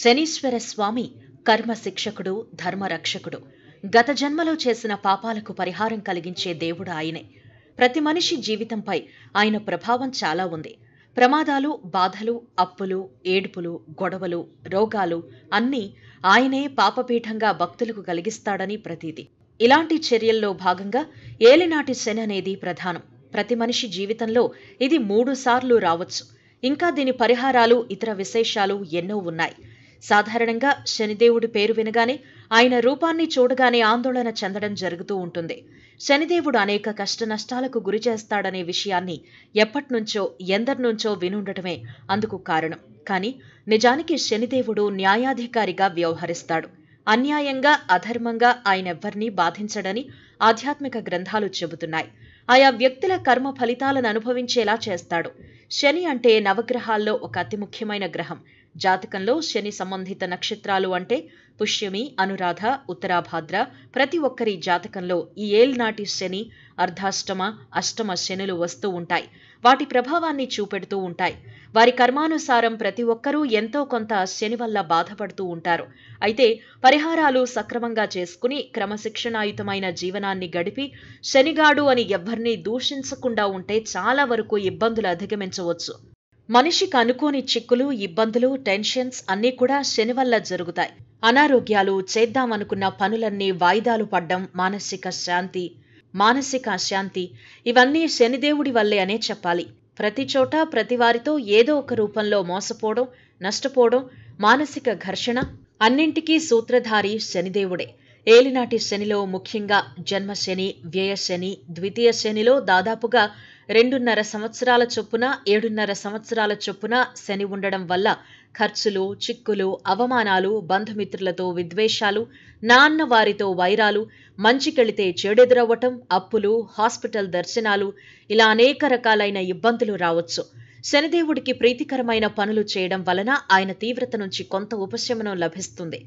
శనీశ్వర స్వామి కర్మ శిక్షకుడు ధర్మరక్షకుడు గత జన్మలో చేసిన పాపాలకు పరిహారం కలిగించే దేవుడు ఆయనే ప్రతి మనిషి జీవితంపై ఆయన ప్రభావం చాలా ఉంది ప్రమాదాలు బాధలు అప్పులు ఏడుపులు గొడవలు రోగాలు అన్నీ ఆయనే పాపపీఠంగా భక్తులకు కలిగిస్తాడని ప్రతీతి ఇలాంటి చర్యల్లో భాగంగా ఏలినాటి శని అనేది ప్రధానం ప్రతి మనిషి జీవితంలో ఇది మూడు సార్లు రావచ్చు ఇంకా దీని పరిహారాలు ఇతర విశేషాలు ఎన్నో ఉన్నాయి సాధారణంగా శనిదేవుడి పేరు వినగానే ఆయన రూపాన్ని చూడగానే ఆందోళన చెందడం జరుగుతూ ఉంటుంది శనిదేవుడు అనేక నష్టాలకు గురి చేస్తాడనే విషయాన్ని ఎప్పటినుంచో ఎందరినుంచో వినుండటమే అందుకు కారణం కానీ నిజానికి శనిదేవుడు న్యాయాధికారిగా వ్యవహరిస్తాడు అన్యాయంగా అధర్మంగా ఆయనెవ్వరినీ బాధించడని ఆధ్యాత్మిక గ్రంథాలు చెబుతున్నాయి ఆయా వ్యక్తుల కర్మ ఫలితాలను అనుభవించేలా చేస్తాడు శని అంటే నవగ్రహాల్లో ఒక అతి ముఖ్యమైన గ్రహం జాతకంలో శని సంబంధిత నక్షత్రాలు అంటే పుష్యమి అనురాధ ఉత్తరాభాద్ర ప్రతి ఒక్కరి జాతకంలో ఈ ఏల్నాటి శని అర్ధాష్టమ అష్టమ శనులు వస్తూ ఉంటాయి వాటి ప్రభావాన్ని చూపెడుతూ ఉంటాయి వారి కర్మానుసారం ప్రతి ఒక్కరూ ఎంతో కొంత శని వల్ల బాధపడుతూ ఉంటారు అయితే పరిహారాలు సక్రమంగా చేసుకుని క్రమశిక్షణాయుతమైన జీవనాన్ని గడిపి శనిగాడు అని ఎవ్వరినీ దూషించకుండా ఉంటే చాలా వరకు ఇబ్బందులు అధిగమించవచ్చు మనిషికి అనుకోని చిక్కులు ఇబ్బందులు టెన్షన్స్ అన్నీ కూడా శని వల్ల జరుగుతాయి అనారోగ్యాలు చేద్దామనుకున్న పనులన్నీ వాయిదాలు పడ్డం మానసిక శాంతి మానసిక అశాంతి ఇవన్నీ శనిదేవుడి వల్లే అనే చెప్పాలి ప్రతి చోట ప్రతి వారితో ఏదో ఒక రూపంలో మోసపోవడం నష్టపోవడం మానసిక ఘర్షణ అన్నింటికీ సూత్రధారి శనిదేవుడే ఏలినాటి శనిలో ముఖ్యంగా జన్మశని వ్యయశని ద్వితీయ శనిలో దాదాపుగా రెండున్నర సంవత్సరాల చొప్పున ఏడున్నర సంవత్సరాల చొప్పున శని ఉండడం వల్ల ఖర్చులు చిక్కులు అవమానాలు బంధుమిత్రులతో విద్వేషాలు నాన్న వారితో వైరాలు మంచికెళితే చెడెదురవ్వటం అప్పులు హాస్పిటల్ దర్శనాలు ఇలా అనేక రకాలైన ఇబ్బందులు రావచ్చు శనిదేవుడికి ప్రీతికరమైన పనులు చేయడం వలన ఆయన తీవ్రత నుంచి కొంత ఉపశమనం లభిస్తుంది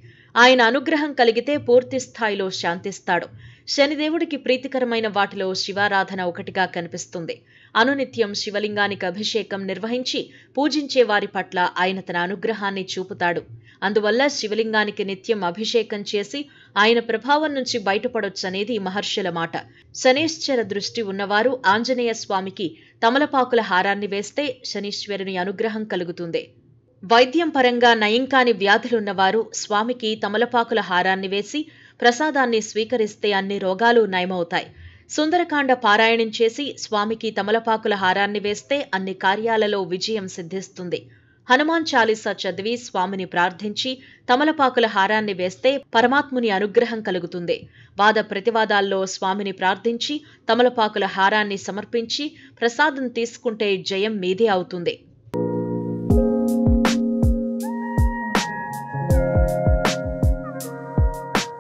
ఆయన అనుగ్రహం కలిగితే పూర్తి స్థాయిలో శాంతిస్తాడు శనిదేవుడికి ప్రీతికరమైన వాటిలో శివారాధన ఒకటిగా కనిపిస్తుంది అనునిత్యం శివలింగానికి అభిషేకం నిర్వహించి పూజించే వారి పట్ల ఆయన తన అనుగ్రహాన్ని చూపుతాడు అందువల్ల శివలింగానికి నిత్యం అభిషేకం చేసి ఆయన ప్రభావం నుంచి బయటపడొచ్చనేది మహర్షుల మాట శనీశ్వర దృష్టి ఉన్నవారు ఆంజనేయ స్వామికి తమలపాకుల హారాన్ని వేస్తే శనీశ్వరుని అనుగ్రహం కలుగుతుంది వైద్యం పరంగా నయం కాని వ్యాధులున్నవారు స్వామికి తమలపాకుల హారాన్ని వేసి ప్రసాదాన్ని స్వీకరిస్తే అన్ని రోగాలు నయమవుతాయి సుందరకాండ పారాయణం చేసి స్వామికి తమలపాకుల హారాన్ని వేస్తే అన్ని కార్యాలలో విజయం సిద్ధిస్తుంది హనుమాన్ చాలీసా చదివి స్వామిని ప్రార్థించి తమలపాకుల హారాన్ని వేస్తే పరమాత్ముని అనుగ్రహం కలుగుతుంది వాద ప్రతివాదాల్లో స్వామిని ప్రార్థించి తమలపాకుల హారాన్ని సమర్పించి ప్రసాదం తీసుకుంటే జయం మీదే అవుతుంది